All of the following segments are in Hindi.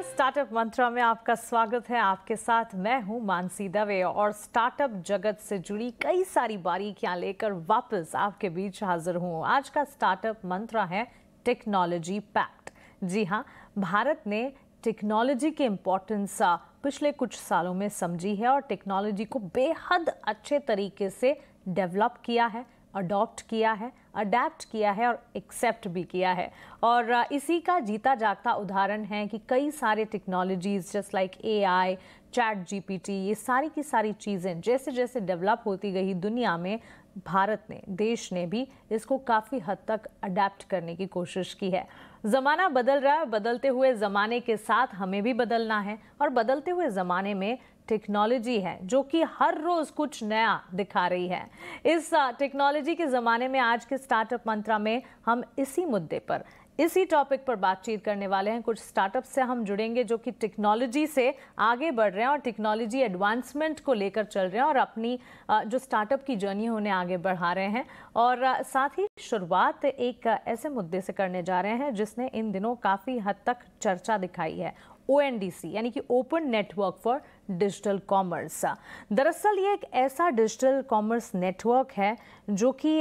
नमस्कार स्टार्टअप मंत्रा में आपका स्वागत है आपके साथ मैं हूं मानसी दवे और स्टार्टअप जगत से जुड़ी कई सारी बारीकियां लेकर वापस आपके बीच हाजिर हूं आज का स्टार्टअप मंत्रा है टेक्नोलॉजी पैक्ट जी हां भारत ने टेक्नोलॉजी के इम्पोर्टेंस पिछले कुछ सालों में समझी है और टेक्नोलॉजी को बेहद अच्छे तरीके से डेवलप किया है अडॉप्ट किया है अडेप्ट किया है और एक्सेप्ट भी किया है और इसी का जीता जागता उदाहरण है कि कई सारे technologies just like A I chat G ये सारी की सारी चीज़ें जैसे जैसे डेवलप होती गई दुनिया में भारत ने देश ने भी इसको काफ़ी हद तक अडेप्ट करने की कोशिश की है ज़माना बदल रहा है बदलते हुए ज़माने के साथ हमें भी बदलना है और बदलते हुए ज़माने में टेक्नोलॉजी है जो कि हर रोज़ कुछ नया दिखा रही है इस टेक्नोलॉजी के ज़माने में आज के स्टार्टअप मंत्रा में हम इसी मुद्दे पर इसी टॉपिक पर बातचीत करने वाले हैं कुछ स्टार्टअप से हम जुड़ेंगे जो कि टेक्नोलॉजी से आगे बढ़ रहे हैं और टेक्नोलॉजी एडवांसमेंट को लेकर चल रहे हैं और अपनी जो स्टार्टअप की जर्नी है उन्हें आगे बढ़ा रहे हैं और साथ ही शुरुआत एक ऐसे मुद्दे से करने जा रहे हैं जिसने इन दिनों काफ़ी हद तक चर्चा दिखाई है ओ यानी कि open network for digital commerce दरअसल ये एक ऐसा डिजिटल कॉमर्स नेटवर्क है जो कि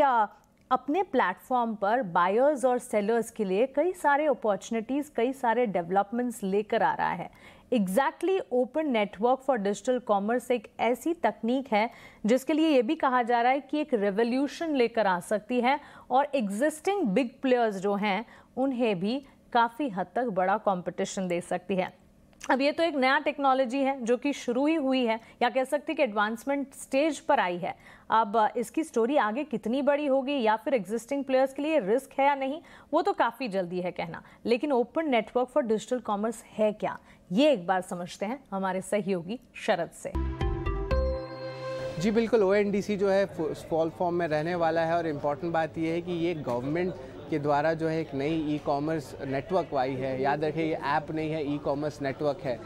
अपने प्लेटफॉर्म पर बायर्स और सेलर्स के लिए कई सारे अपॉर्चुनिटीज़ कई सारे डेवलपमेंट्स लेकर आ रहा है exactly open network for digital commerce एक ऐसी तकनीक है जिसके लिए ये भी कहा जा रहा है कि एक रेवोल्यूशन लेकर आ सकती है और एग्जिस्टिंग बिग प्लेयर्स जो हैं उन्हें भी काफ़ी हद तक बड़ा कॉम्पिटिशन दे सकती है अब ये तो एक नया टेक्नोलॉजी है जो कि शुरू ही हुई है या कह सकते कि एडवांसमेंट स्टेज पर आई है अब इसकी स्टोरी आगे कितनी बड़ी होगी या फिर एग्जिस्टिंग प्लेयर्स के लिए रिस्क है या नहीं वो तो काफ़ी जल्दी है कहना लेकिन open network for digital commerce है क्या ये एक बार समझते हैं हमारे सहयोगी शरद से जी बिल्कुल ओ जो है फॉल फॉर्म में रहने वाला है और इम्पॉर्टेंट बात यह है कि ये गवर्नमेंट के द्वारा जो है एक नई ई कॉमर्स नेटवर्क आई है याद रखें ये ऐप नहीं है ई कॉमर्स नेटवर्क है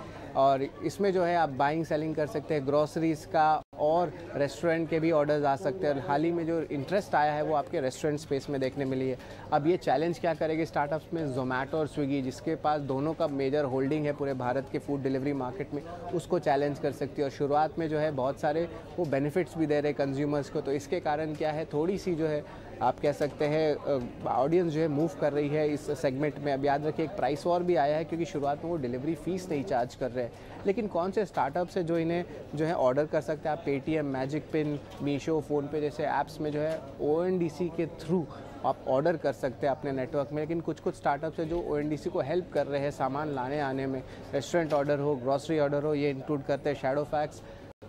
और इसमें जो है आप बाइंग सेलिंग कर सकते हैं ग्रॉसरीज़ का और रेस्टोरेंट के भी ऑर्डर्स आ सकते हैं और हाल ही में जो इंटरेस्ट आया है वो आपके रेस्टोरेंट स्पेस में देखने मिली है अब ये चैलेंज क्या करेगी स्टार्टअप्स में जोमेटो और स्विगी जिसके पास दोनों का मेजर होल्डिंग है पूरे भारत के फूड डिलीवरी मार्केट में उसको चैलेंज कर सकती है और शुरुआत में जो है बहुत सारे वो बेनिफिट्स भी दे रहे कंज्यूमर्स को तो इसके कारण क्या है थोड़ी सी जो है आप कह सकते हैं ऑडियंस जो है मूव कर रही है इस सेगमेंट में अब याद रखिए एक प्राइस और भी आया है क्योंकि शुरुआत में वो डिलीवरी फ़ीस नहीं चार्ज कर रहे हैं लेकिन कौन से स्टार्टअप्स है जो इन्हें जो है ऑर्डर कर सकते हैं आप Paytm magic pin Meesho PhonePe जैसे ऐप्स में जो है ओ के थ्रू आप ऑर्डर कर सकते हैं अपने नेटवर्क में लेकिन कुछ कुछ स्टार्टअप्स हैं जो ओ को हेल्प कर रहे हैं सामान लाने आने में रेस्टोरेंट ऑर्डर हो ग्रॉसरी ऑर्डर हो ये इंक्लूड करते हैं शेडो फैक्स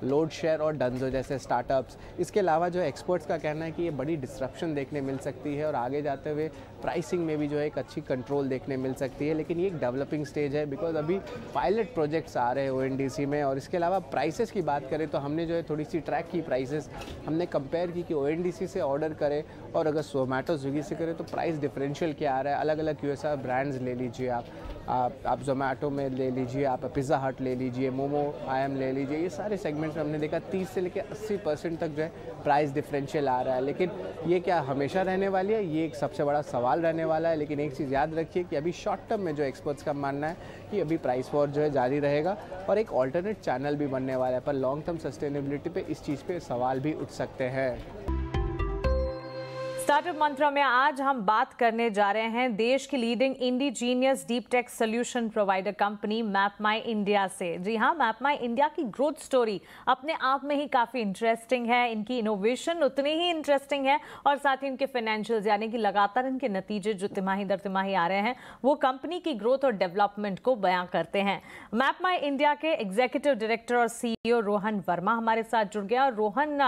लोड शेयर और डनजो जैसे स्टार्टअप्स इसके अलावा जो एक्सपर्ट्स का कहना है कि ये बड़ी डिस्ट्रप्शन देखने मिल सकती है और आगे जाते हुए प्राइसिंग में भी जो है एक अच्छी कंट्रोल देखने मिल सकती है लेकिन ये एक डेवलपिंग स्टेज है बिकॉज अभी पायलट प्रोजेक्ट्स आ रहे हैं ओ में और इसके अलावा प्राइसेस की बात करें तो हमने जो है थोड़ी सी ट्रैक की प्राइसेस हमने कंपेयर की कि ओ से ऑर्डर करें और अगर जोमेटो स्विगी से करें तो प्राइस डिफरेंशियल क्या आ रहा है अलग अलग यू ब्रांड्स ले लीजिए आप आप आप जोमेटो में ले लीजिए आप पिज़्ज़ा हट ले लीजिए मोमो आई ले लीजिए ये सारे सेगमेंट्स में हमने देखा 30 से लेकर 80 परसेंट तक जो है प्राइस डिफरेंशियल आ रहा है लेकिन ये क्या हमेशा रहने वाली है ये एक सबसे बड़ा सवाल रहने वाला है लेकिन एक चीज़ याद रखिए कि अभी शॉर्ट टर्म में जो एक्सपर्ट्स का मानना है कि अभी प्राइस वॉर जो है जारी रहेगा और एक ऑल्टरनेट चैनल भी बनने वाला है पर लॉन्ग टर्म सस्टेनेबिलिटी पर इस चीज़ पर सवाल भी उठ सकते हैं स्टार्टअप मंत्रा में आज हम बात करने जा रहे हैं देश की leading indigenous deep tech solution provider company map my India से जी हाँ मैप माई इंडिया की ग्रोथ स्टोरी अपने आप में ही काफ़ी इंटरेस्टिंग है इनकी इनोवेशन उतनी ही इंटरेस्टिंग है और साथ ही इनके फाइनेंशियल यानी कि लगातार इनके नतीजे जो तिमाही दर तिमाही आ रहे हैं वो कंपनी की ग्रोथ और डेवलपमेंट को बयां करते हैं मैप माई इंडिया के एग्जीक्यूटिव डायरेक्टर और सीईओ e रोहन वर्मा हमारे साथ जुड़ गया और रोहन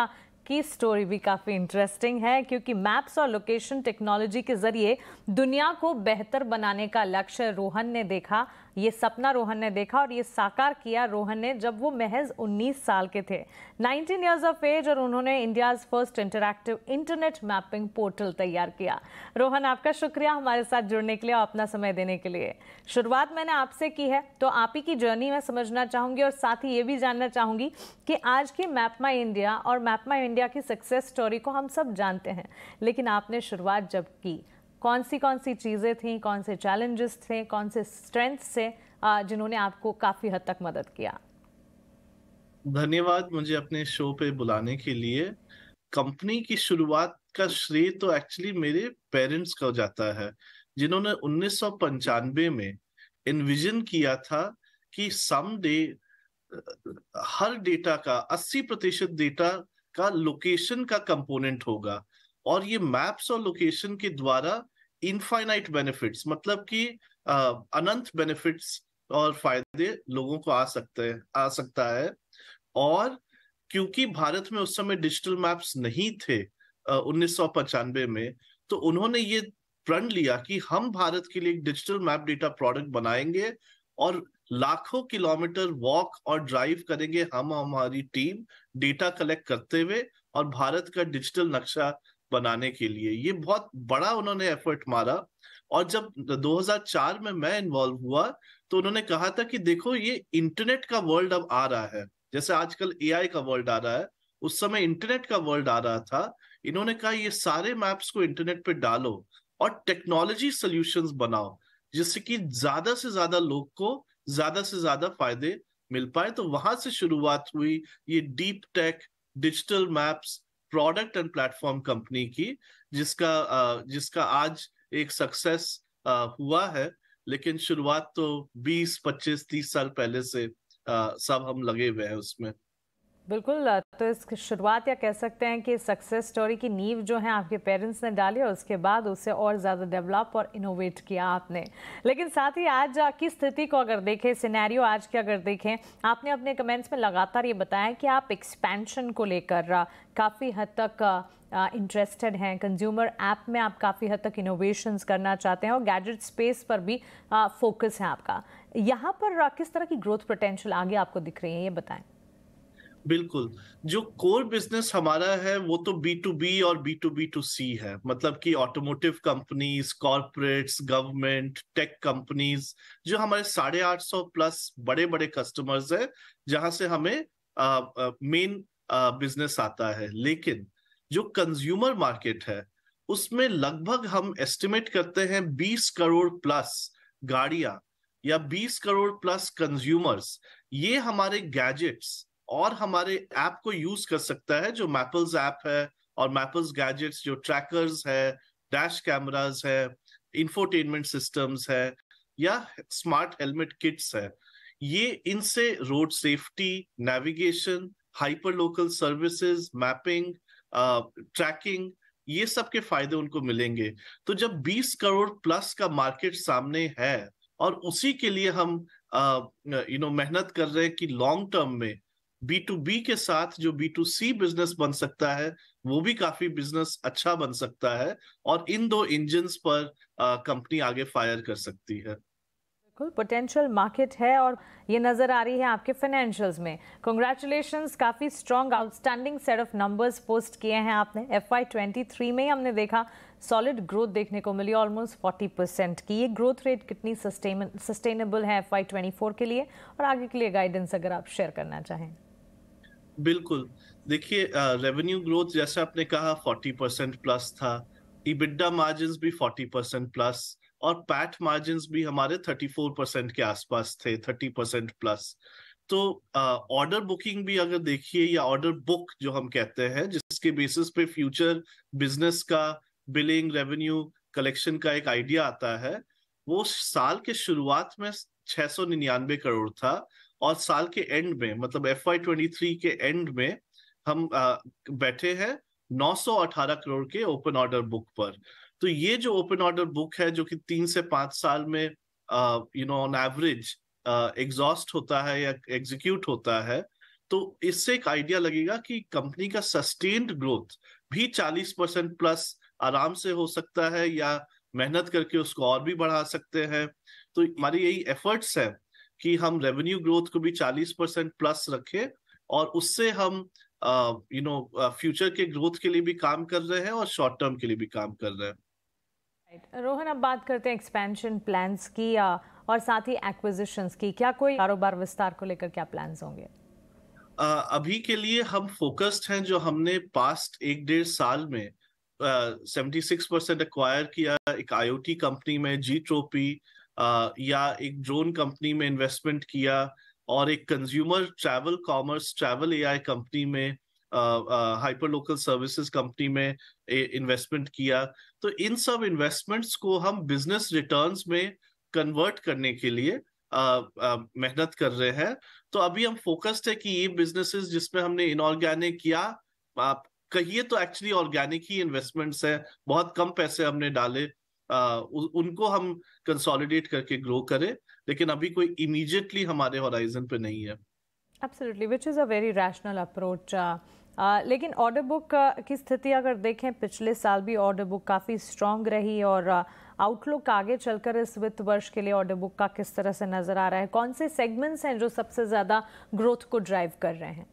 की स्टोरी भी काफ़ी इंटरेस्टिंग है क्योंकि मैप्स और लोकेशन टेक्नोलॉजी के ज़रिए दुनिया को बेहतर बनाने का लक्ष्य रोहन ने देखा ये सपना रोहन ने देखा और ये साकार किया रोहन ने जब वो महज 19 साल के थे 19 इयर्स ऑफ एज और उन्होंने India's first interactive internet mapping portal तैयार किया रोहन आपका शुक्रिया हमारे साथ जुड़ने के लिए और अपना समय देने के लिए शुरुआत मैंने आपसे की है तो आप ही की जर्नी मैं समझना चाहूंगी और साथ ही ये भी जानना चाहूंगी कि आज की मैप माई इंडिया और मैप माई इंडिया की सक्सेस स्टोरी को हम सब जानते हैं लेकिन आपने शुरुआत जब की कौन सी कौन सी चीज़ें थी कौन से चैलेंजेस थे कौन से स्ट्रेंथ से जिन्होंने आपको काफ़ी हद तक मदद किया धन्यवाद मुझे अपने शो पे बुलाने के लिए कंपनी की शुरुआत का श्रेय तो एक्चुअली मेरे पेरेंट्स का जाता है जिन्होंने उन्नीस में इनविजन किया था कि सम डे हर डेटा का 80 प्रतिशत डेटा का लोकेशन का कंपोनेंट होगा और ये मैप्स और लोकेशन के द्वारा इनफाइनाइट बेनिफिट्स मतलब कि अनंत बेनिफिट्स और फायदे लोगों को आ सकते हैं आ सकता है और क्योंकि भारत में उस समय डिजिटल मैप्स नहीं थे उन्नीस में तो उन्होंने ये प्रण लिया कि हम भारत के लिए एक डिजिटल मैप डेटा प्रोडक्ट बनाएंगे और लाखों किलोमीटर वॉक और ड्राइव करेंगे हम हमारी टीम डेटा कलेक्ट करते हुए और भारत का डिजिटल नक्शा बनाने के लिए ये बहुत बड़ा उन्होंने एफर्ट मारा और जब 2004 में मैं इन्वॉल्व हुआ तो उन्होंने कहा था कि देखो ये इंटरनेट का वर्ल्ड अब आ रहा है जैसे आजकल एआई का वर्ल्ड आ रहा है उस समय इंटरनेट का वर्ल्ड आ रहा था इन्होंने कहा ये सारे मैप्स को इंटरनेट पे डालो और टेक्नोलॉजी सोल्यूशंस बनाओ जिससे कि ज्यादा से ज्यादा लोग को ज्यादा से ज्यादा फायदे मिल पाए तो वहां से शुरुआत हुई ये deep tech digital maps product and platform company की जिसका जिसका आज एक सक्सेस हुआ है लेकिन शुरुआत तो 20, 25, 30 साल पहले से सब हम लगे हुए हैं उसमें बिल्कुल तो इस शुरुआत या कह सकते हैं कि सक्सेस स्टोरी की नींव जो है आपके पेरेंट्स ने डाली और उसके बाद उसे और ज़्यादा डेवलप और इनोवेट किया आपने लेकिन साथ ही आज की स्थिति को अगर देखें सिनेरियो आज की अगर देखें आपने अपने कमेंट्स में लगातार ये बताया कि आप एक्सपेंशन को लेकर काफ़ी हद तक इंटरेस्टेड हैं कंज्यूमर ऐप में आप काफ़ी हद तक इनोवेशंस करना चाहते हैं और गैजेट स्पेस पर भी फोकस है आपका यहाँ पर किस तरह की ग्रोथ पोटेंशियल आगे आपको दिख रही है ये बताएं बिल्कुल जो कोर बिजनेस हमारा है वो तो बी टू बी और B to B to C है मतलब कि automotive companies corporates government tech companies जो हमारे साढ़े आठ सौ प्लस बड़े बड़े कस्टमर्स हैं जहां से हमें मेन बिजनेस आता है लेकिन जो कंज्यूमर मार्केट है उसमें लगभग हम एस्टिमेट करते हैं 20 करोड़ प्लस गाड़ियां या 20 करोड़ प्लस कंज्यूमर्स ये हमारे गैजेट्स और हमारे ऐप को यूज कर सकता है जो मैपल्स ऐप है और मैपल्स गैजेट्स जो ट्रैकर्स है डैश कैमराज है इंफोटेनमेंट सिस्टम्स है या स्मार्ट हेलमेट किट्स है ये इनसे road safety navigation hyper local services mapping tracking ये सब के फायदे उनको मिलेंगे तो जब 20 करोड़ प्लस का मार्केट सामने है और उसी के लिए हम यू नो मेहनत कर रहे हैं कि लॉन्ग टर्म में बी टू बी के साथ जो बी टू सी बिजनेस बन सकता है वो भी काफी बिजनेस अच्छा बन सकता है और इन दो इंजन पर कंपनी आगे फायर कर सकती है बिल्कुल पोटेंशियल मार्केट है और ये नज़र आ रही है आपके फाइनेंशियल्स में कॉन्ग्रेचुलेशन काफ़ी strong outstanding set of numbers post किए हैं आपने एफ आई ट्वेंटी थ्री में ही हमने देखा सॉलिड ग्रोथ देखने को मिली ऑलमोस्ट फोर्टी परसेंट की ये ग्रोथ रेट कितनी सस्टेनेबल है एफ आई ट्वेंटी फोर के लिए और आगे के लिए गाइडेंस अगर आप शेयर करना चाहें बिल्कुल देखिए रेवेन्यू ग्रोथ जैसे आपने कहा 40 परसेंट प्लस था इबिडा मार्जिन भी 40 परसेंट प्लस और पैट मार्जिन भी हमारे 34 परसेंट के आसपास थे 30 परसेंट प्लस तो ऑर्डर बुकिंग भी अगर देखिए या ऑर्डर बुक जो हम कहते हैं जिसके बेसिस पे फ्यूचर बिजनेस का बिलिंग रेवेन्यू कलेक्शन का एक आइडिया आता है वो साल के शुरुआत में 699 करोड़ था और साल के एंड में मतलब एफ वाई ट्वेंटी थ्री के एंड में हम आ, बैठे हैं अठारह करोड़ के ओपन ऑर्डर बुक पर तो ये जो ओपन ऑर्डर बुक है जो कि तीन से पांच साल में you know on average exhaust होता है या एग्जीक्यूट होता है तो इससे एक आइडिया लगेगा कि कंपनी का सस्टेन्ड ग्रोथ भी चालीस परसेंट प्लस आराम से हो सकता है या मेहनत करके उसको और भी बढ़ा सकते हैं तो हमारी यही एफर्ट्स है कि हम रेवेन्यू ग्रोथ को भी 40 परसेंट प्लस रखें और उससे हम यू नो फ्यूचर के ग्रोथ के लिए भी काम कर रहे हैं और शॉर्ट टर्म के लिए भी काम कर रहे हैं रोहन अब बात करते हैं एक्सपेंशन प्लान्स की और साथ ही एक्विजिशंस की क्या कोई कारोबार विस्तार को लेकर क्या प्लान्स होंगे अभी के लिए हम फोकस्ड हैं जो हमने पास्ट एक डेढ़ साल में सेवेंटी सिक्स परसेंट एक्वायर किया एक आईओटी कंपनी में जी ट्रोपी या एक ड्रोन कंपनी में इन्वेस्टमेंट किया और एक consumer travel commerce travel AI company में हाइपर लोकल सर्विसेज कंपनी में इन्वेस्टमेंट किया तो इन सब इन्वेस्टमेंट्स को हम बिजनेस रिटर्न्स में कन्वर्ट करने के लिए मेहनत कर रहे हैं तो अभी हम फोकस्ड है कि ये बिजनेसेस जिसमें हमने इनऑर्गेनिक या आप कहिए तो एक्चुअली ऑर्गेनिक ही इन्वेस्टमेंट्स है बहुत कम पैसे हमने डाले आ, उ, उनको हम कंसोलिडेट करके ग्रो करें लेकिन अभी कोई इमीडिएटली हमारे होराइजन पे नहीं है absolutely which is a very rational approach लेकिन ऑर्डर बुक की स्थिति अगर देखें पिछले साल भी ऑर्डर बुक काफ़ी स्ट्रांग रही और आउटलुक आगे चलकर इस वित्त वर्ष के लिए ऑर्डर बुक का किस तरह से नज़र आ रहा है कौन से सेगमेंट्स हैं जो सबसे ज़्यादा ग्रोथ को ड्राइव कर रहे हैं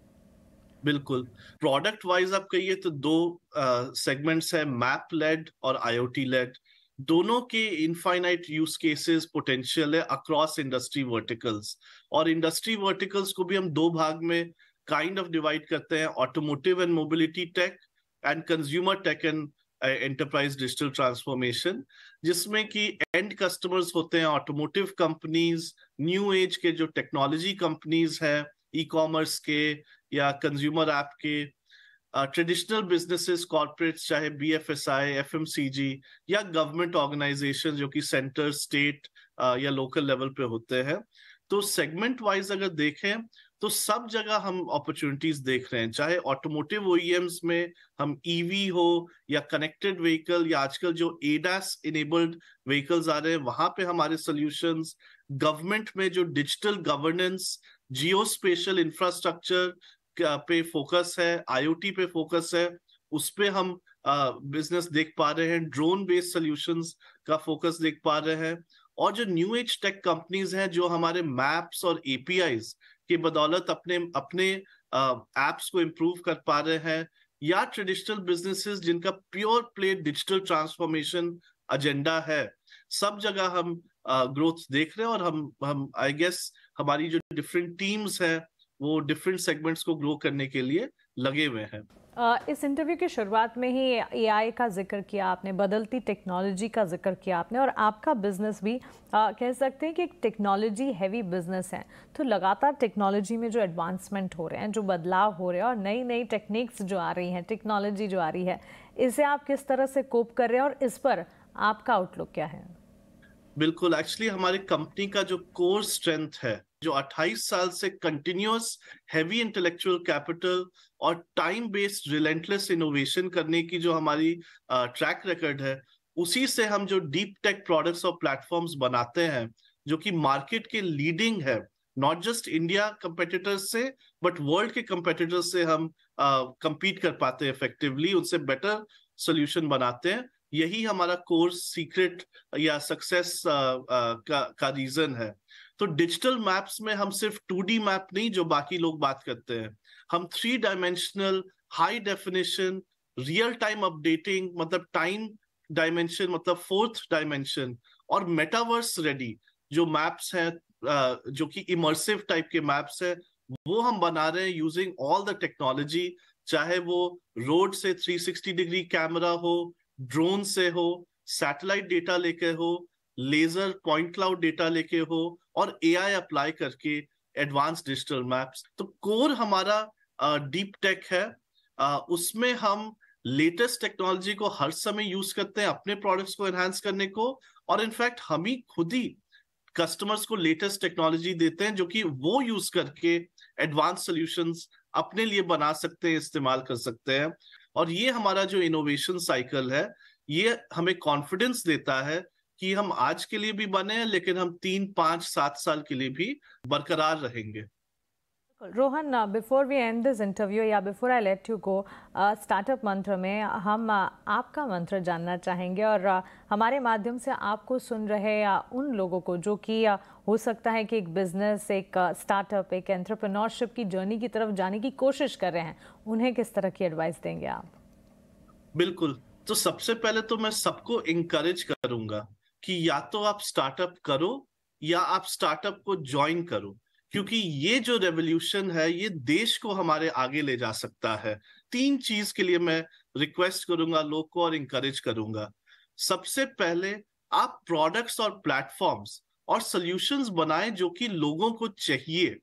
बिल्कुल प्रोडक्ट वाइज आप कहिए तो दो सेगमेंट्स है मैप लेड और आईओटी लेड दोनों के इनफाइनाइट यूज केसेस पोटेंशियल है अक्रॉस इंडस्ट्री वर्टिकल्स और इंडस्ट्री वर्टिकल्स को भी हम दो भाग में काइंड ऑफ डिवाइड करते हैं automotive and mobility tech and consumer tech and enterprise digital transformation जिसमें कि एंड कस्टमर्स होते हैं ऑटोमोटिव कंपनीज न्यू एज के जो टेक्नोलॉजी कंपनीज हैं ई कॉमर्स के या कंज्यूमर ऐप के ट्रेडिशनल बिजनेसेस कॉरपोरेट चाहे B F S I F M C G या गवर्नमेंट ऑर्गेनाइजेशन जो कि सेंटर स्टेट या लोकल लेवल पे होते हैं तो सेगमेंट वाइज अगर देखें तो सब जगह हम अपॉर्चुनिटीज देख रहे हैं चाहे ऑटोमोटिव ओईएम्स e में हम ईवी e हो या कनेक्टेड व्हीकल या आजकल जो एडास इनेबल्ड व्हीकल्स आ रहे हैं वहां पे हमारे सॉल्यूशंस गवर्नमेंट में जो digital governance geo spatial infrastructure पे फोकस है आईओटी पे फोकस है उस पर हम बिजनेस देख पा रहे हैं ड्रोन बेस्ड सोल्यूशन का फोकस देख पा रहे हैं और जो न्यू एज टेक कंपनीज हैं जो हमारे मैप्स और एपीआईज के बदौलत अपने अपने एप्स को इम्प्रूव कर पा रहे हैं या ट्रेडिशनल बिजनेसेस जिनका pure play digital transformation agenda है सब जगह हम ग्रोथ देख रहे हैं और हम हम आई गेस हमारी जो डिफरेंट टीम्स हैं वो डिफरेंट सेगमेंट्स को ग्रो करने के लिए लगे हुए हैं इस इंटरव्यू की शुरुआत में ही एआई का जिक्र किया आपने बदलती टेक्नोलॉजी का जिक्र किया आपने और आपका बिजनेस भी आ, कह सकते हैं कि एक टेक्नोलॉजी हैवी बिजनेस है तो लगातार टेक्नोलॉजी में जो एडवांसमेंट हो रहे हैं जो बदलाव हो रहे हैं और नई नई टेक्निक्स जो आ रही हैं टेक्नोलॉजी जो आ रही है इसे आप किस तरह से कोप कर रहे हैं और इस पर आपका आउटलुक क्या है बिल्कुल एक्चुअली हमारी कंपनी का जो कोर स्ट्रेंथ है जो 28 साल से कंटिन्यूस हैवी इंटेलेक्चुअल कैपिटल और टाइम बेस्ड रिलेंटलेस इनोवेशन करने की जो हमारी ट्रैक uh, रिकॉर्ड है उसी से हम जो डीप टेक प्रोडक्ट्स और प्लेटफॉर्म्स बनाते हैं जो कि मार्केट के लीडिंग है नॉट जस्ट इंडिया कंपेटिटर्स से बट वर्ल्ड के कंपेटिटर्स से हम कंपीट uh, कर पाते हैं इफेक्टिवली उनसे बेटर सोल्यूशन बनाते हैं यही हमारा कोर्स सीक्रेट या सक्सेस uh, uh, का का रीजन है तो डिजिटल मैप्स में हम सिर्फ टू मैप नहीं जो बाकी लोग बात करते हैं हम three dimensional high definition real time updating मतलब टाइम डायमेंशन मतलब फोर्थ डायमेंशन और मेटावर्स रेडी जो मैप्स हैं जो कि इमर्सिव टाइप के मैप्स हैं वो हम बना रहे हैं यूजिंग ऑल द टेक्नोलॉजी चाहे वो रोड से 360 डिग्री कैमरा हो ड्रोन से हो सैटेलाइट डेटा लेके हो लेजर पॉइंट क्लाउड डेटा लेके हो और एआई अप्लाई करके एडवांस डिजिटल मैप्स तो कोर हमारा डीप uh, टेक है uh, उसमें हम लेटेस्ट टेक्नोलॉजी को हर समय यूज करते हैं अपने प्रोडक्ट्स को एनहांस करने को और इनफैक्ट हम ही खुद ही कस्टमर्स को लेटेस्ट टेक्नोलॉजी देते हैं जो कि वो यूज करके एडवांस सॉल्यूशंस अपने लिए बना सकते हैं इस्तेमाल कर सकते हैं और ये हमारा जो इनोवेशन साइकिल है ये हमें कॉन्फिडेंस देता है कि हम आज के लिए भी बने हैं लेकिन हम तीन पांच सात साल के लिए भी बरकरार रहेंगे Rohan before we end this interview या before I let you go startup mantra में हम uh, आपका मंत्र जानना चाहेंगे और uh, हमारे माध्यम से आपको सुन रहे uh, उन लोगों को जो कि uh, हो सकता है कि एक बिजनेस एक स्टार्टअप uh, एक एंट्रप्रनोरशिप की जर्नी की तरफ जाने की कोशिश कर रहे हैं उन्हें किस तरह की एडवाइस देंगे आप बिल्कुल तो सबसे पहले तो मैं सबको इंकरेज करूंगा कि या तो आप स्टार्टअप करो या आप स्टार्टअप को ज्वाइन करो क्योंकि ये जो रेवोल्यूशन है ये देश को हमारे आगे ले जा सकता है तीन चीज के लिए मैं रिक्वेस्ट करूंगा लोग को और इंकरेज करूंगा सबसे पहले आप प्रोडक्ट्स और प्लेटफॉर्म्स और सॉल्यूशंस बनाएं जो कि लोगों को चाहिए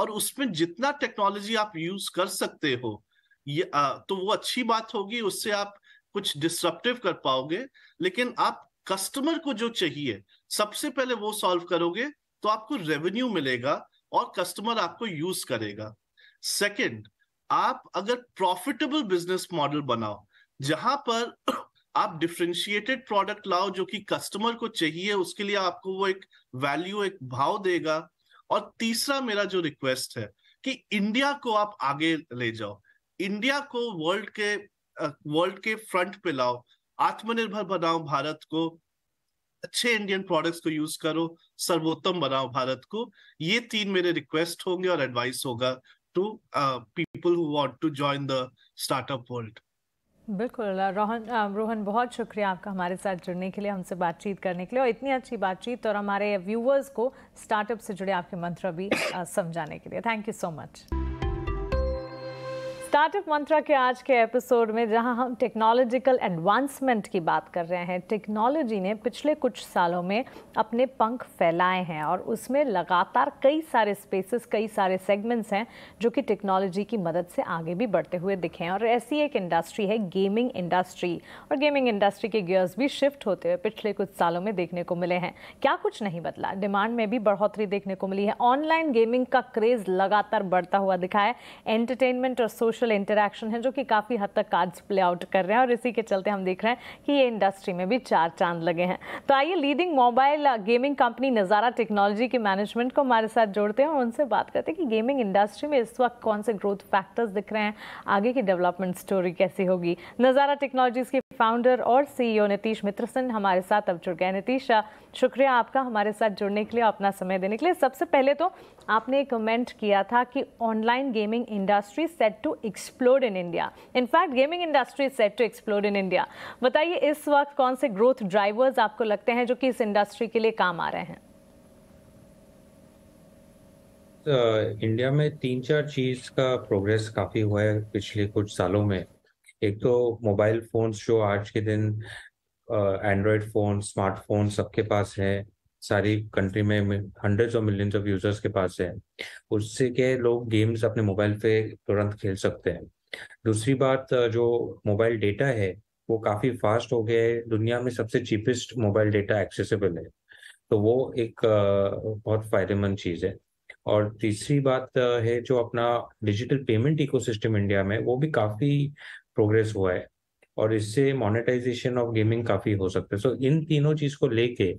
और उसमें जितना टेक्नोलॉजी आप यूज कर सकते हो ये आ, तो वो अच्छी बात होगी उससे आप कुछ डिस्ट्रप्टिव कर पाओगे लेकिन आप कस्टमर को जो चाहिए सबसे पहले वो सॉल्व करोगे तो आपको रेवेन्यू मिलेगा और कस्टमर आपको यूज करेगा सेकंड आप अगर प्रॉफिटेबल बिजनेस मॉडल बनाओ जहां पर आप डिफ्रेंशिएटेड प्रोडक्ट लाओ जो कि कस्टमर को चाहिए उसके लिए आपको वो एक वैल्यू एक भाव देगा और तीसरा मेरा जो रिक्वेस्ट है कि इंडिया को आप आगे ले जाओ इंडिया को वर्ल्ड के वर्ल्ड के फ्रंट पे लाओ आत्मनिर्भर बनाओ भारत को अच्छे इंडियन प्रोडक्ट्स को यूज करो सर्वोत्तम बनाओ भारत को ये तीन मेरे रिक्वेस्ट होंगे और एडवाइस होगा to people who want to join the startup world बिल्कुल रोहन रोहन बहुत शुक्रिया आपका हमारे साथ जुड़ने के लिए हमसे बातचीत करने के लिए और इतनी अच्छी बातचीत और हमारे व्यूवर्स को स्टार्टअप से जुड़े आपके मंत्र भी समझाने के लिए thank you so much startup mantra के आज के एपिसोड में जहां हम टेक्नोलॉजिकल एडवांसमेंट की बात कर रहे हैं टेक्नोलॉजी ने पिछले कुछ सालों में अपने पंख फैलाए हैं और उसमें लगातार कई सारे स्पेसेस कई सारे सेगमेंट्स हैं जो कि टेक्नोलॉजी की मदद से आगे भी बढ़ते हुए दिखे हैं और ऐसी एक इंडस्ट्री है गेमिंग इंडस्ट्री और गेमिंग इंडस्ट्री के गियर्स भी शिफ्ट होते हुए पिछले कुछ सालों में देखने को मिले हैं क्या कुछ नहीं बदला डिमांड में भी बढ़ोतरी देखने को मिली है ऑनलाइन गेमिंग का क्रेज़ लगातार बढ़ता हुआ दिखा है एंटरटेनमेंट और सोशल सोशल इंटरेक्शन है जो कि काफ़ी हद तक कार्ड्स प्ले आउट कर रहे हैं और इसी के चलते हम देख रहे हैं कि ये इंडस्ट्री में भी चार चांद लगे हैं तो आइए leading mobile gaming company Nazara technology के मैनेजमेंट को हमारे साथ जोड़ते हैं और उनसे बात करते हैं कि गेमिंग इंडस्ट्री में इस वक्त कौन से ग्रोथ फैक्टर्स दिख रहे हैं आगे की डेवलपमेंट स्टोरी कैसी होगी नज़ारा टेक्नोलॉजीज़ की फाउंडर और सीईओ नीतीश मित्र हमारे साथ अब जुड़ गए नीतीश शुक्रिया आपका हमारे साथ जुड़ने के लिए अपना समय देने के लिए सबसे पहले तो आपने एक कमेंट किया था कि online gaming industry set to explore in India in fact gaming industry set to explore in India बताइए इस वक्त कौन से ग्रोथ ड्राइवर्स आपको लगते हैं जो कि इस इंडस्ट्री के लिए काम आ रहे हैं इंडिया uh, में तीन चार चीज का प्रोग्रेस काफी हुआ है पिछले कुछ सालों में एक तो मोबाइल फोन्स जो आज के दिन एंड्रॉयड फोन स्मार्टफोन सबके पास है सारी कंट्री में हंड्रेड्स और मिलियंस ऑफ यूजर्स के पास है उससे के लोग गेम्स अपने मोबाइल पे तुरंत खेल सकते हैं दूसरी बात जो मोबाइल डेटा है वो काफ़ी फास्ट हो गया है दुनिया में सबसे चीपेस्ट मोबाइल डेटा एक्सेसिबल है तो वो एक बहुत फायदेमंद चीज़ है और तीसरी बात है जो अपना डिजिटल पेमेंट इकोसिस्टम इंडिया में वो भी काफ़ी प्रोग्रेस हुआ है और इससे मोनेटाइजेशन ऑफ गेमिंग काफी हो सकता है सो so, इन तीनों चीज को लेके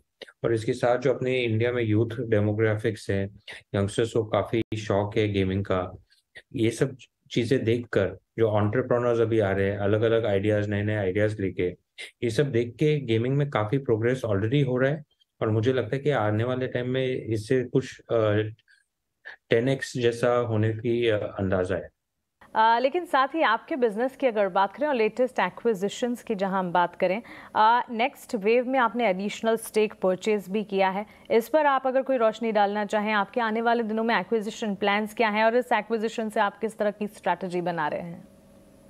और इसके साथ जो अपने इंडिया में यूथ डेमोग्राफिक्स है यंगस्टर्स को काफी शौक है गेमिंग का ये सब चीजें देखकर जो ऑन्टरप्रनर्स अभी आ रहे हैं अलग अलग आइडियाज नए नए आइडियाज लेके ये सब देख के गेमिंग में काफी प्रोग्रेस ऑलरेडी हो रहा है और मुझे लगता है कि आने वाले टाइम में इससे कुछ टेन एक्स जैसा होने की अंदाजा है आ, लेकिन साथ ही आपके बिजनेस की अगर बात करें और लेटेस्ट एक्विजिशन की जहां हम बात करें नेक्स्ट वेव में आपने एडिशनल स्टेक परचेज भी किया है इस पर आप अगर कोई रोशनी डालना चाहें आपके आने वाले दिनों में एक्विजिशन प्लान्स क्या हैं और इस एक्विजिशन से आप किस तरह की स्ट्रैटेजी बना रहे हैं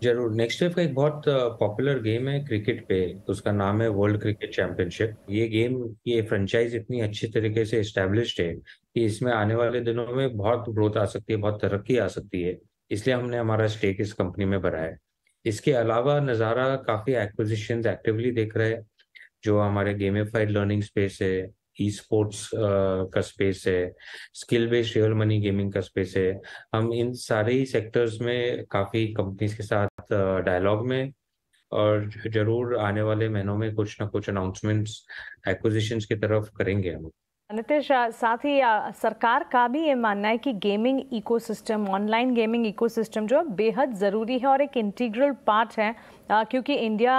जरूर नेक्स्ट वेव का एक बहुत पॉपुलर गेम है क्रिकेट पे उसका नाम है वर्ल्ड क्रिकेट चैंपियनशिप ये गेम ये फ्रेंचाइज इतनी अच्छी तरीके से इस्टेब्लिश है कि इसमें आने वाले दिनों में बहुत ग्रोथ आ सकती है बहुत तरक्की आ सकती है इसलिए हमने हमारा स्टेक इस कंपनी में बढ़ाया है इसके अलावा नज़ारा काफ़ी एक्विजिशन एक्टिवली देख रहे हैं जो हमारे गेमिफाइड लर्निंग स्पेस है ई स्पोर्ट्स का स्पेस है skill based real money gaming का स्पेस है हम इन सारे ही सेक्टर्स में काफ़ी कंपनीज के साथ डायलॉग में और जरूर आने वाले महीनों में कुछ ना कुछ अनाउंसमेंट्स एक्विजिशंस की तरफ करेंगे हम नितेश साथ ही सरकार का भी ये मानना है कि gaming ecosystem online gaming ecosystem जो है बेहद ज़रूरी है और एक इंटीग्रल पार्ट है क्योंकि इंडिया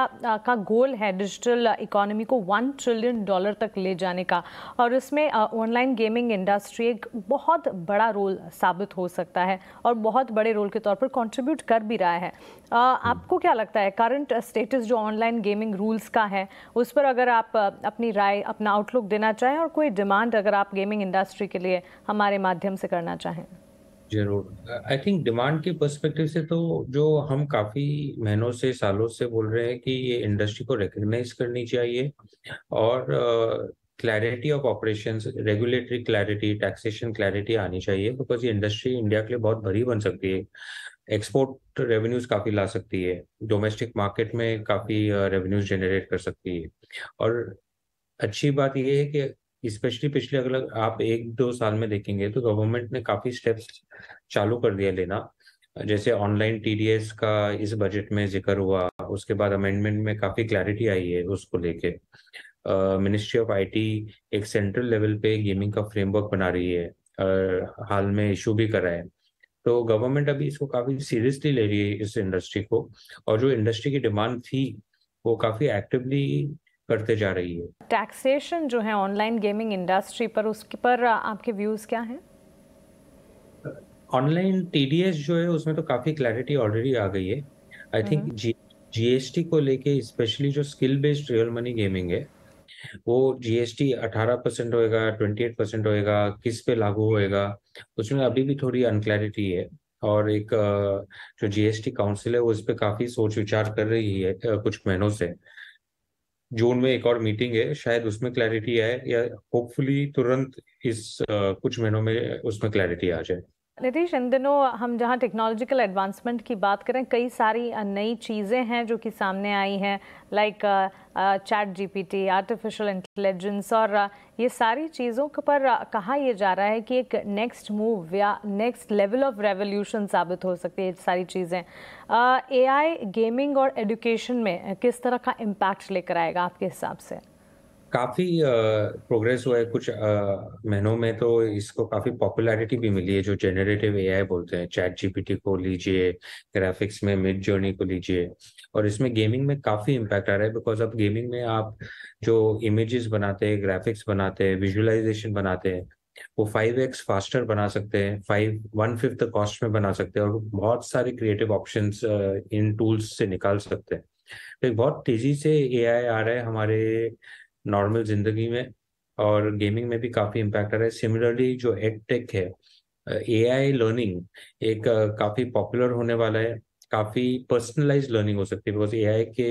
का गोल है डिजिटल इकोनॉमी को वन ट्रिलियन डॉलर तक ले जाने का और इसमें ऑनलाइन गेमिंग इंडस्ट्री एक बहुत बड़ा रोल साबित हो सकता है और बहुत बड़े रोल के तौर पर कंट्रीब्यूट कर भी रहा है आपको क्या लगता है करंट स्टेटस जो ऑनलाइन गेमिंग रूल्स का है उस पर अगर आप अपनी राय अपना आउटलुक देना चाहें और कोई डिमांड अगर आप गेमिंग इंडस्ट्री के लिए हमारे माध्यम से करना चाहें जरूर आई थिंक डिमांड के पर्सपेक्टिव से तो जो हम काफी महीनों से सालों से बोल रहे हैं कि ये इंडस्ट्री को रिकग्नाइज करनी चाहिए और clarity of operation regulatory clarity taxation clarity आनी चाहिए बिकॉज ये इंडस्ट्री इंडिया के लिए बहुत भरी बन सकती है एक्सपोर्ट रेवेन्यूज काफी ला सकती है डोमेस्टिक मार्केट में काफी रेवेन्यूज जनरेट कर सकती है और अच्छी बात यह है कि स्पेशली पिछले अगर आप एक दो साल में देखेंगे तो गवर्नमेंट ने काफी स्टेप्स चालू कर दिया लेना जैसे ऑनलाइन टीडीएस का इस बजट में जिक्र हुआ उसके बाद अमेंडमेंट में काफी क्लैरिटी आई है उसको लेके मिनिस्ट्री ऑफ आईटी एक सेंट्रल लेवल पे गेमिंग का फ्रेमवर्क बना रही है और हाल में इशू भी करा है तो गवर्नमेंट अभी इसको काफी सीरियसली ले रही है इस इंडस्ट्री को और जो इंडस्ट्री की डिमांड थी वो काफी एक्टिवली करते जा रही है टैक्सेशन जो है ऑनलाइन गेमिंग इंडस्ट्री पर उसके पर आपके व्यूज क्या हैं ऑनलाइन टीडीएस जो है उसमें तो काफी क्लैरिटी ऑलरेडी आ गई है आई थिंक जीएसटी को लेके स्पेशली जो skill based real money gaming है वो जीएसटी 18 परसेंट होएगा 28 परसेंट होएगा किस पे लागू होएगा उसमें अभी भी थोड़ी अनक्लैरिटी है और एक जो जीएसटी काउंसिल है वो इस पे काफी सोच विचार कर रही है कुछ महीनों से जून में एक और मीटिंग है शायद उसमें क्लैरिटी आए या होपफुली तुरंत इस कुछ महीनों में उसमें क्लैरिटी आ जाए नितीश इन दिनों हम जहाँ टेक्नोलॉजिकल एडवांसमेंट की बात करें कई सारी नई चीज़ें हैं जो कि सामने आई हैं like chat GPT artificial intelligence और ये सारी चीज़ों के पर कहा यह जा रहा है कि एक नेक्स्ट मूव या नेक्स्ट लेवल ऑफ रेवोल्यूशन साबित हो सकती है ये सारी चीज़ें ए आई गेमिंग और एडुकेशन में किस तरह का इम्पैक्ट लेकर आएगा आपके हिसाब से काफ़ी प्रोग्रेस हुआ है कुछ महीनों में तो इसको काफ़ी पॉपुलैरिटी भी मिली है जो जेनरेटिव एआई बोलते हैं चैट जीपीटी को लीजिए ग्राफिक्स में मिड जर्नी को लीजिए और इसमें गेमिंग में काफ़ी इम्पैक्ट आ रहा है बिकॉज अब गेमिंग में आप जो इमेजेस बनाते हैं ग्राफिक्स बनाते हैं विजुअलाइजेशन बनाते हैं वो फाइव एक्स फास्टर बना सकते हैं फाइव वन फिफ्थ कॉस्ट में बना सकते हैं और बहुत सारे क्रिएटिव ऑप्शन इन टूल्स से निकाल सकते हैं तो एक बहुत तेजी से एआई आ रहा है हमारे नॉर्मल जिंदगी में और गेमिंग में भी काफ़ी इम्पैक्ट आ रहा है सिमिलरली जो टेक है ए आई लर्निंग एक काफ़ी पॉपुलर होने वाला है काफ़ी पर्सनलाइज लर्निंग हो सकती है बिकॉज ए आई के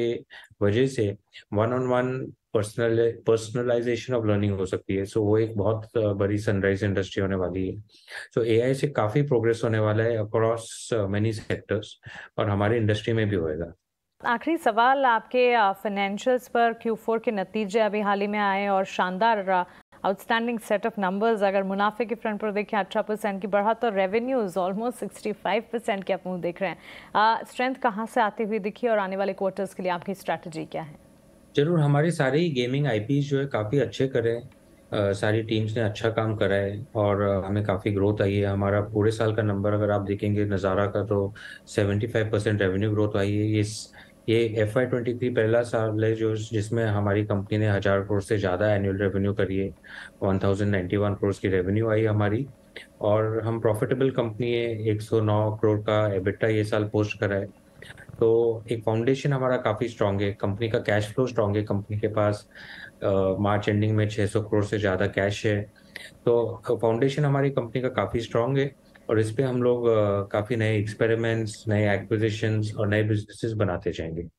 वजह से one on one personal personalisation of learning हो सकती है सो so, वो एक बहुत बड़ी सनराइज इंडस्ट्री होने वाली है सो ए आई से काफ़ी प्रोग्रेस होने वाला है अक्रॉस मेनी सेक्टर्स और हमारे इंडस्ट्री में भी होएगा आखिरी सवाल आपके फाइनेंशियल्स पर Q4 के नतीजे अभी हाल ही में आए और शानदार आउटस्टैंडिंग सेट ऑफ नंबर्स अगर मुनाफे के फ्रंट पर देखें अठारह परसेंट की बढ़ा तो revenues almost sixty five percent के आप मुंह देख रहे हैं स्ट्रेंथ कहाँ से आती हुई दिखी और आने वाले क्वार्टर्स के लिए आपकी स्ट्रैटेजी क्या है जरूर हमारी सारी गेमिंग आई जो है काफ़ी अच्छे करे Uh, सारी टीम्स ने अच्छा काम करा है और हमें काफ़ी ग्रोथ आई है हमारा पूरे साल का नंबर अगर आप देखेंगे नज़ारा का तो seventy five percent revenue growth आई है इस ये एफ आई ट्वेंटी थ्री पहला साल है जो जिसमें हमारी कंपनी ने हज़ार करोड़ से ज़्यादा एनुअल रेवेन्यू करी है one thousand ninety one crore की रेवेन्यू आई हमारी और हम प्रॉफिटेबल कंपनी है एक सौ नौ करोड़ का एबिटा ये साल पोस्ट करा है तो एक फाउंडेशन हमारा काफ़ी स्ट्रांग है कंपनी का कैश फ्लो स्ट्रांग है कंपनी के पास मार्च एंडिंग में सौ करोड़ से ज़्यादा कैश है तो फाउंडेशन हमारी कंपनी का काफ़ी स्ट्रांग है और इस पे हम लोग काफी नए एक्सपेरिमेंट्स नए एक्विजिशंस और नए बिजनेसेस बनाते जाएंगे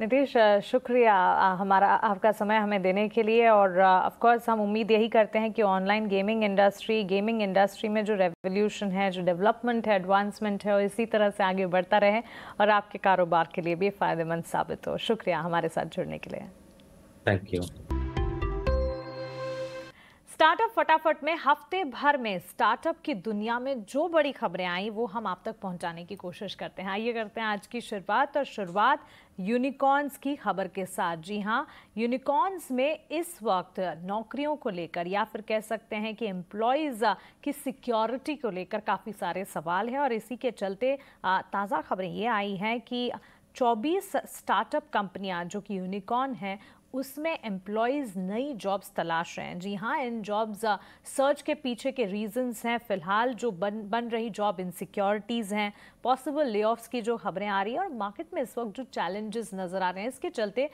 नितीश शुक्रिया हमारा आपका समय हमें देने के लिए और ऑफ कोर्स हम उम्मीद यही करते हैं कि online gaming industry gaming industry में जो रेवोल्यूशन है जो डेवलपमेंट है एडवांसमेंट है और इसी तरह से आगे बढ़ता रहे और आपके कारोबार के लिए भी फ़ायदेमंद साबित हो शुक्रिया हमारे साथ जुड़ने के लिए थैंक यू स्टार्टअप फटाफट में हफ्ते भर में स्टार्टअप की दुनिया में जो बड़ी खबरें आई वो हम आप तक पहुंचाने की कोशिश करते हैं आइए करते हैं आज की शुरुआत और शुरुआत यूनिकॉर्न्स की खबर के साथ जी हाँ यूनिकॉर्न्स में इस वक्त नौकरियों को लेकर या फिर कह सकते हैं कि एम्प्लॉयज़ की सिक्योरिटी को लेकर काफ़ी सारे सवाल हैं और इसी के चलते ताज़ा खबरें ये आई हैं कि 24 स्टार्टअप कंपनियां जो कि यूनिकॉर्न हैं उसमें एम्प्लॉयज़ नई जॉब्स तलाश रहे हैं जी हाँ इन जॉब्स सर्च के पीछे के रीजंस हैं फ़िलहाल जो बन बन रही जॉब इनसिक्योरिटीज़ हैं पॉसिबल ले की जो खबरें आ रही है और मार्केट में इस वक्त जो चैलेंजेस नज़र आ रहे हैं इसके चलते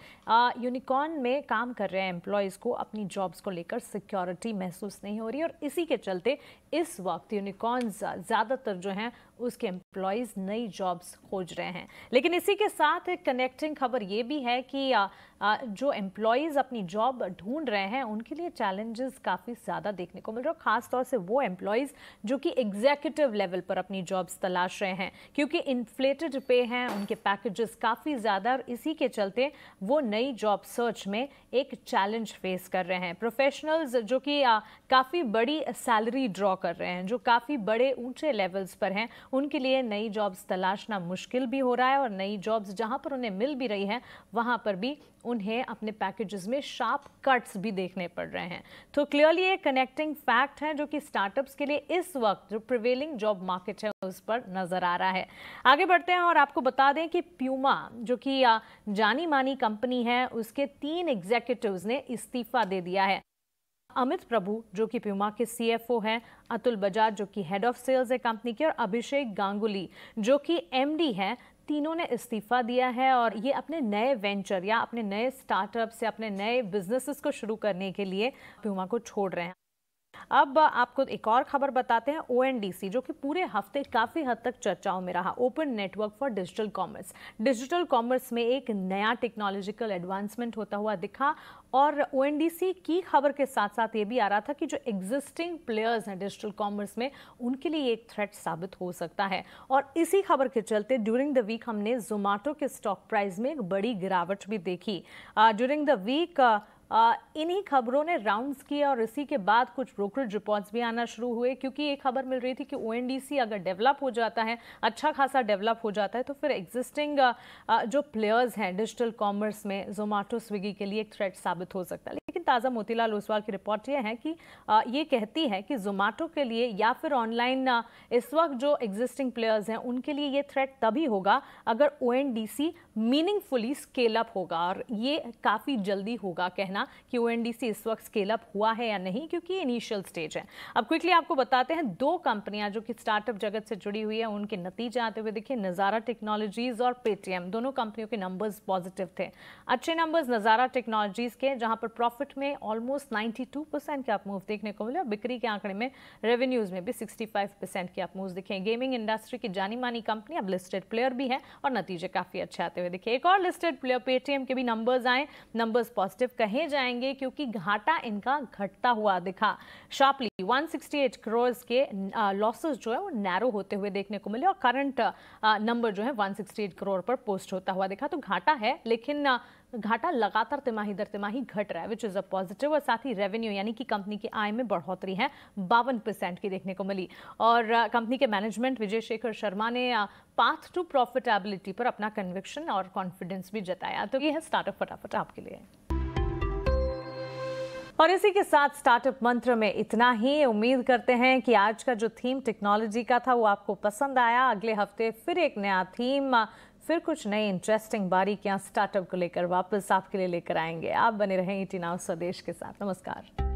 यूनिकॉर्न में काम कर रहे एम्प्लॉयज़ को अपनी जॉब्स को लेकर सिक्योरिटी महसूस नहीं हो रही और इसी के चलते इस वक्त यूनिकॉर्न्स ज़्यादातर जो हैं उसके एम्प्लॉयज़ नई जॉब्स खोज रहे हैं लेकिन इसी के साथ एक कनेक्टिंग खबर ये भी है कि आ, आ, जो एम्प्लॉयज़ अपनी जॉब ढूंढ रहे हैं उनके लिए चैलेंजेस काफ़ी ज़्यादा देखने को मिल रहा है खासतौर से वो एम्प्लॉयज़ जो कि एग्जीक्यूटिव लेवल पर अपनी जॉब्स तलाश रहे हैं क्योंकि इन्फ्लेटेड पे हैं उनके पैकेजेस काफ़ी ज़्यादा और इसी के चलते वो नई जॉब सर्च में एक चैलेंज फेस कर रहे हैं प्रोफेशनल्स जो कि काफ़ी बड़ी सैलरी ड्रॉ कर रहे हैं जो काफ़ी बड़े ऊंचे लेवल्स पर हैं उनके लिए नई जॉब्स तलाशना मुश्किल भी हो रहा है और नई जॉब्स जहाँ पर उन्हें मिल भी रही हैं वहाँ पर भी उन्हें अपने पैकेजेस में शार्प कट्स भी देखने पड़ रहे हैं तो क्लियरली ये कनेक्टिंग फैक्ट है जो कि स्टार्टअप्स के लिए इस वक्त जो प्रिवेलिंग जॉब मार्केट है उस पर नज़र आ रहा है आगे बढ़ते हैं और आपको बता दें कि प्यूमा जो कि जानी मानी कंपनी है उसके तीन एग्जेक्यूटिव ने इस्तीफा दे दिया है अमित प्रभु जो कि प्यूमा के सीएफओ हैं अतुल बजाज जो कि हेड ऑफ सेल्स है कंपनी के और अभिषेक गांगुली जो कि एमडी हैं तीनों ने इस्तीफ़ा दिया है और ये अपने नए वेंचर या अपने नए स्टार्टअप से अपने नए बिजनेसेस को शुरू करने के लिए प्यूमा को छोड़ रहे हैं अब आपको एक और खबर बताते हैं ओ जो कि पूरे हफ्ते काफ़ी हद तक चर्चाओं में रहा open network for digital commerce digital commerce में एक नया टेक्नोलॉजिकल एडवांसमेंट होता हुआ दिखा और ओ की खबर के साथ साथ ये भी आ रहा था कि जो एग्जिस्टिंग प्लेयर्स हैं डिजिटल कॉमर्स में उनके लिए एक थ्रेट साबित हो सकता है और इसी खबर के चलते ड्यूरिंग द वीक हमने जोमेटो के स्टॉक प्राइस में एक बड़ी गिरावट भी देखी ड्यूरिंग द वीक इन्हीं खबरों ने राउंड्स किए और इसी के बाद कुछ ब्रोकरेज रिपोर्ट्स भी आना शुरू हुए क्योंकि ये खबर मिल रही थी कि ओ अगर डेवलप हो जाता है अच्छा खासा डेवलप हो जाता है तो फिर एग्जिस्टिंग जो प्लेयर्स हैं डिजिटल कॉमर्स में जोमेटो स्विगी के लिए एक थ्रेट साबित हो सकता है लेकिन ताज़ा मोतीलाल ओसवाल की रिपोर्ट ये है कि ये कहती है कि जोमेटो के लिए या फिर ऑनलाइन इस वक्त जो एग्जिस्टिंग प्लेयर्स हैं उनके लिए ये थ्रेट तभी होगा अगर ओ मीनिंगफुली स्केल अप होगा और ये काफ़ी जल्दी होगा कहना कि ओ इस वक्त स्केल अप हुआ है या नहीं क्योंकि इनिशियल स्टेज है अब क्विकली आपको बताते हैं दो कंपनियां जो कि स्टार्टअप जगत से जुड़ी हुई है उनके नतीजे आते हुए देखिए नज़ारा टेक्नोलॉजीज़ और पेटीएम दोनों कंपनियों के नंबर्स पॉजिटिव थे अच्छे नंबर्स नज़ारा टेक्नोलॉजीज़ के जहाँ पर प्रॉफिट में ऑलमोस्ट नाइन्टी परसेंट के अपमूव देखने को मिले और बिक्री के आंकड़े में रेवेन्यूज़ में भी फाइव परसेंट के अपमूव दिखे गेमिंग इंडस्ट्री की जानी मानी कंपनी अब लिस्टेड प्लेयर भी है और नतीजे काफ़ी अच्छे आते हुए हुए देखिए एक और लिस्टेड प्लेयर पेटीएम के भी नंबर्स आए नंबर्स पॉजिटिव कहे जाएंगे क्योंकि घाटा इनका घटता हुआ दिखा शार्पली 168 करोड़ के लॉसेस जो है वो नैरो होते हुए देखने को मिले और करंट नंबर जो है 168 करोड़ पर पोस्ट होता हुआ दिखा तो घाटा है लेकिन घाटा लगातार तिमाही दर तिमाही घट रहा है विच इज अ पॉजिटिव और साथ ही रेवेन्यू यानी कि कंपनी की आय में बढ़ोतरी है बावन परसेंट की देखने को मिली और कंपनी के मैनेजमेंट विजय शेखर शर्मा ने पाथ टू प्रॉफिटेबिलिटी पर अपना कन्विक्शन और कॉन्फिडेंस भी जताया तो ये है स्टार्टअप फटाफट आपके लिए और इसी के साथ स्टार्टअप मंत्र में इतना ही उम्मीद करते हैं कि आज का जो थीम टेक्नोलॉजी का था वो आपको पसंद आया अगले हफ्ते फिर एक नया थीम फिर कुछ नए इंटरेस्टिंग बारीकियां स्टार्टअप को लेकर वापस आपके लिए लेकर आएंगे आप बने रहें ईटी e नाउ स्वदेश के साथ नमस्कार